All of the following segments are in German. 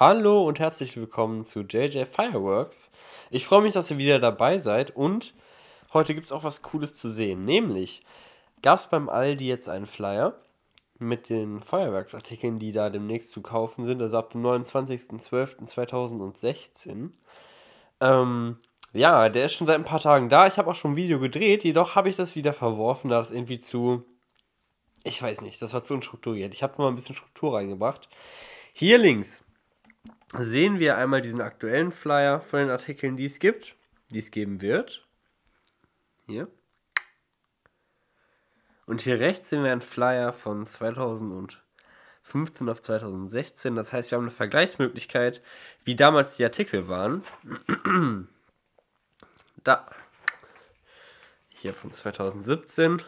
Hallo und herzlich willkommen zu JJ Fireworks. Ich freue mich, dass ihr wieder dabei seid und heute gibt es auch was Cooles zu sehen. Nämlich gab es beim Aldi jetzt einen Flyer mit den Feuerwerksartikeln, die da demnächst zu kaufen sind, also ab dem 29.12.2016. Ähm, ja, der ist schon seit ein paar Tagen da. Ich habe auch schon ein Video gedreht, jedoch habe ich das wieder verworfen, da es irgendwie zu. Ich weiß nicht, das war zu unstrukturiert. Ich habe mal ein bisschen Struktur reingebracht. Hier links sehen wir einmal diesen aktuellen Flyer von den Artikeln, die es gibt, die es geben wird. Hier. Und hier rechts sehen wir einen Flyer von 2015 auf 2016. Das heißt, wir haben eine Vergleichsmöglichkeit, wie damals die Artikel waren. da. Hier von 2017.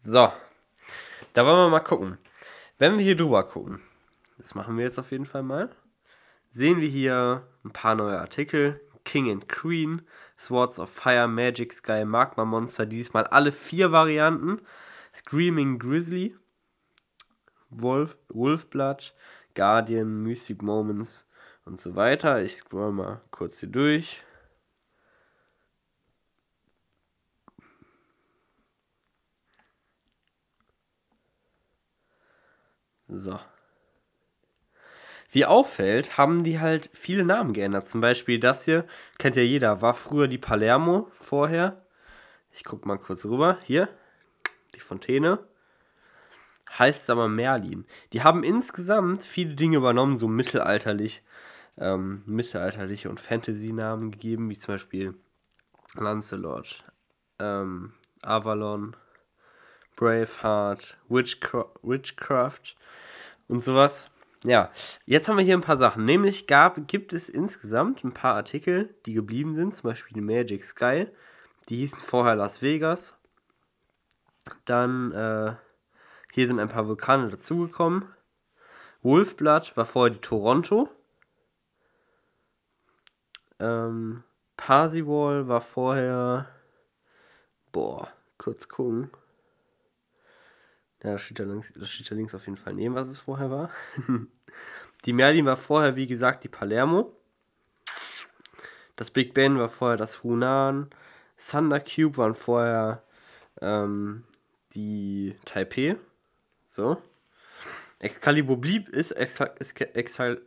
So. Da wollen wir mal gucken. Wenn wir hier drüber gucken, das machen wir jetzt auf jeden Fall mal. Sehen wir hier ein paar neue Artikel. King and Queen, Swords of Fire, Magic Sky, Magma Monster, diesmal alle vier Varianten. Screaming Grizzly, Wolf, Wolfblood, Guardian, Mystic Moments und so weiter. Ich scroll mal kurz hier durch. So. Wie auffällt, haben die halt viele Namen geändert. Zum Beispiel das hier, kennt ja jeder, war früher die Palermo vorher. Ich guck mal kurz rüber. Hier, die Fontäne. Heißt es aber Merlin. Die haben insgesamt viele Dinge übernommen, so mittelalterlich, ähm, mittelalterliche und Fantasy-Namen gegeben, wie zum Beispiel Lancelot, ähm, Avalon, Braveheart, Witchcraft und sowas. Ja, jetzt haben wir hier ein paar Sachen. Nämlich gab, gibt es insgesamt ein paar Artikel, die geblieben sind, zum Beispiel die Magic Sky. Die hießen vorher Las Vegas. Dann äh, hier sind ein paar Vulkane dazugekommen. Wolfblood war vorher die Toronto. Ähm, Parsival war vorher. Boah, kurz gucken. Ja, das steht da links, das steht da links auf jeden Fall neben, was es vorher war. die Merlin war vorher, wie gesagt, die Palermo. Das Big Ben war vorher das Hunan. Thunder Cube waren vorher ähm, die Taipei. So. Excalibur blieb, ist, Excal, Excal,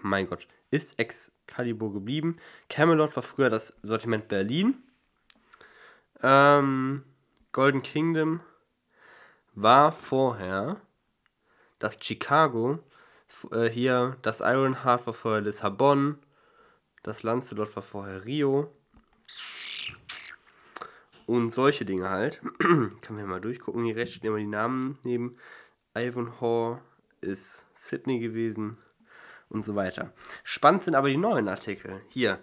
mein Gott, ist Excalibur geblieben. Camelot war früher das Sortiment Berlin. Ähm, Golden Kingdom war vorher, dass Chicago äh, hier, das Ironheart war vorher Lissabon, das Lancelot war vorher Rio und solche Dinge halt. Können wir mal durchgucken. Hier rechts stehen immer die Namen neben. Ivanhoe ist Sydney gewesen und so weiter. Spannend sind aber die neuen Artikel. Hier,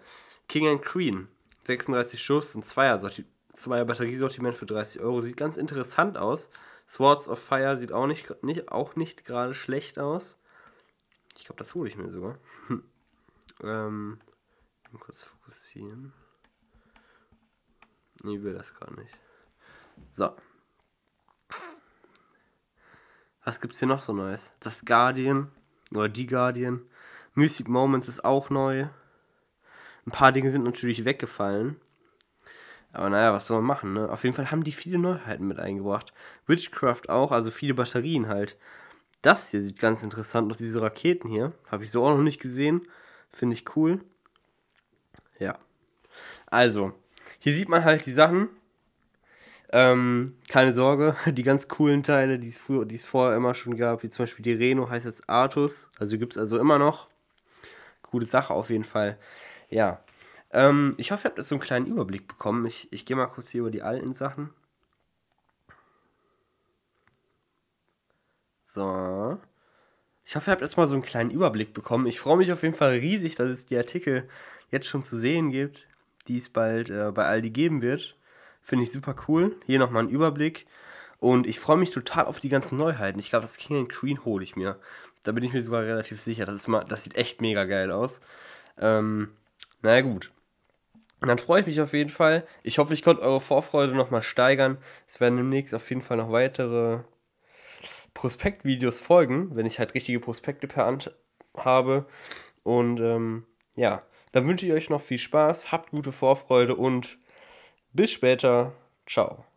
King and Queen, 36 Schuss und Zweier Zweier Batteriesortiment für 30 Euro. Sieht ganz interessant aus. Swords of Fire sieht auch nicht, nicht, auch nicht gerade schlecht aus. Ich glaube, das hole ich mir sogar. Hm. ähm, mal kurz fokussieren. Nee, will das gar nicht. So. Was gibt's hier noch so Neues? Das Guardian. Oder die Guardian. Music Moments ist auch neu. Ein paar Dinge sind natürlich weggefallen. Aber naja, was soll man machen, ne? Auf jeden Fall haben die viele Neuheiten mit eingebracht. Witchcraft auch, also viele Batterien halt. Das hier sieht ganz interessant aus, diese Raketen hier. Habe ich so auch noch nicht gesehen. Finde ich cool. Ja. Also, hier sieht man halt die Sachen. Ähm, keine Sorge, die ganz coolen Teile, die es, vorher immer schon gab, wie zum Beispiel die Reno heißt jetzt Artus. Also gibt es also immer noch. Coole Sache auf jeden Fall. Ja, ähm, ich hoffe, ihr habt jetzt so einen kleinen Überblick bekommen. Ich, ich gehe mal kurz hier über die alten Sachen. So. Ich hoffe, ihr habt jetzt mal so einen kleinen Überblick bekommen. Ich freue mich auf jeden Fall riesig, dass es die Artikel jetzt schon zu sehen gibt, die es bald äh, bei Aldi geben wird. Finde ich super cool. Hier nochmal ein Überblick. Und ich freue mich total auf die ganzen Neuheiten. Ich glaube, das King and Queen hole ich mir. Da bin ich mir sogar relativ sicher. Das, ist mal, das sieht echt mega geil aus. Ähm, naja, gut. Und dann freue ich mich auf jeden Fall. Ich hoffe, ich konnte eure Vorfreude nochmal steigern. Es werden demnächst auf jeden Fall noch weitere Prospektvideos folgen, wenn ich halt richtige Prospekte per Hand habe. Und ähm, ja, dann wünsche ich euch noch viel Spaß, habt gute Vorfreude und bis später. Ciao.